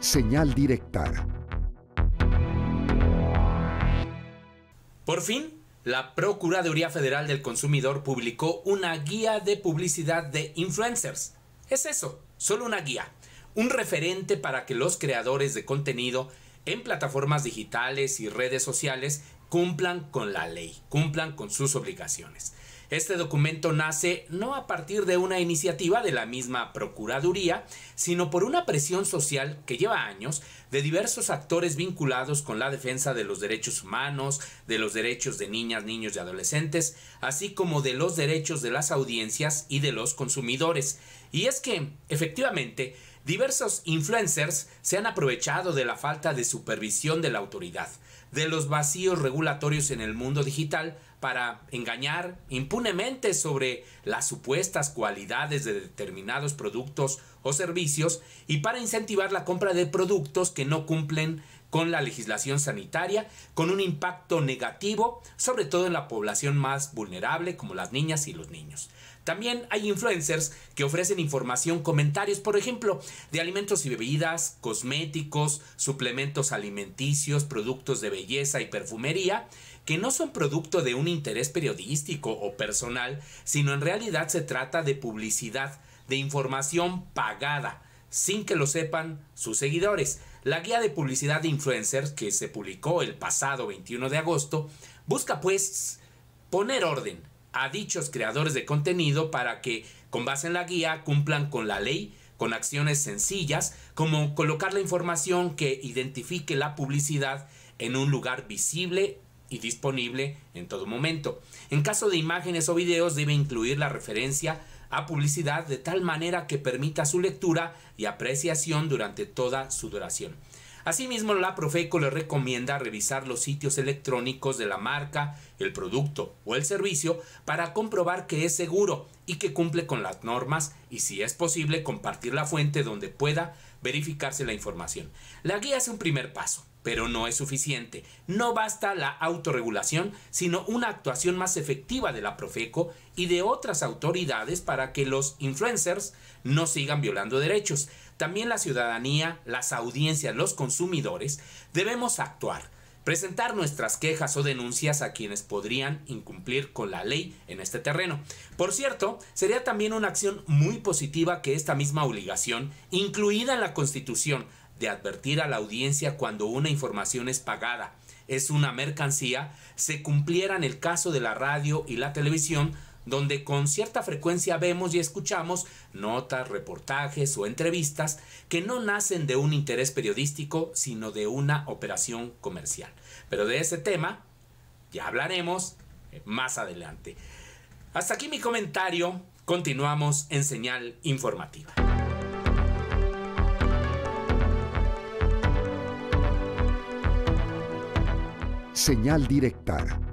Señal directa. Por fin, la Procuraduría Federal del Consumidor publicó una guía de publicidad de influencers. Es eso, solo una guía, un referente para que los creadores de contenido en plataformas digitales y redes sociales cumplan con la ley, cumplan con sus obligaciones. Este documento nace no a partir de una iniciativa de la misma Procuraduría, sino por una presión social que lleva años de diversos actores vinculados con la defensa de los derechos humanos, de los derechos de niñas, niños y adolescentes, así como de los derechos de las audiencias y de los consumidores. Y es que, efectivamente, Diversos influencers se han aprovechado de la falta de supervisión de la autoridad, de los vacíos regulatorios en el mundo digital para engañar impunemente sobre las supuestas cualidades de determinados productos o servicios y para incentivar la compra de productos que no cumplen con la legislación sanitaria, con un impacto negativo, sobre todo en la población más vulnerable como las niñas y los niños. También hay influencers que ofrecen información, comentarios, por ejemplo, de alimentos y bebidas, cosméticos, suplementos alimenticios, productos de belleza y perfumería, que no son producto de un interés periodístico o personal, sino en realidad se trata de publicidad, de información pagada sin que lo sepan sus seguidores. La guía de publicidad de influencers que se publicó el pasado 21 de agosto busca pues poner orden a dichos creadores de contenido para que con base en la guía cumplan con la ley con acciones sencillas como colocar la información que identifique la publicidad en un lugar visible y disponible en todo momento. En caso de imágenes o videos debe incluir la referencia a publicidad de tal manera que permita su lectura y apreciación durante toda su duración. Asimismo, la Profeco le recomienda revisar los sitios electrónicos de la marca, el producto o el servicio para comprobar que es seguro y que cumple con las normas y si es posible compartir la fuente donde pueda verificarse la información. La guía es un primer paso, pero no es suficiente. No basta la autorregulación, sino una actuación más efectiva de la Profeco y de otras autoridades para que los influencers no sigan violando derechos. También la ciudadanía, las audiencias, los consumidores debemos actuar presentar nuestras quejas o denuncias a quienes podrían incumplir con la ley en este terreno. Por cierto, sería también una acción muy positiva que esta misma obligación, incluida en la Constitución, de advertir a la audiencia cuando una información es pagada, es una mercancía, se cumpliera en el caso de la radio y la televisión, donde con cierta frecuencia vemos y escuchamos notas, reportajes o entrevistas que no nacen de un interés periodístico, sino de una operación comercial. Pero de ese tema ya hablaremos eh, más adelante. Hasta aquí mi comentario, continuamos en señal informativa. Señal directa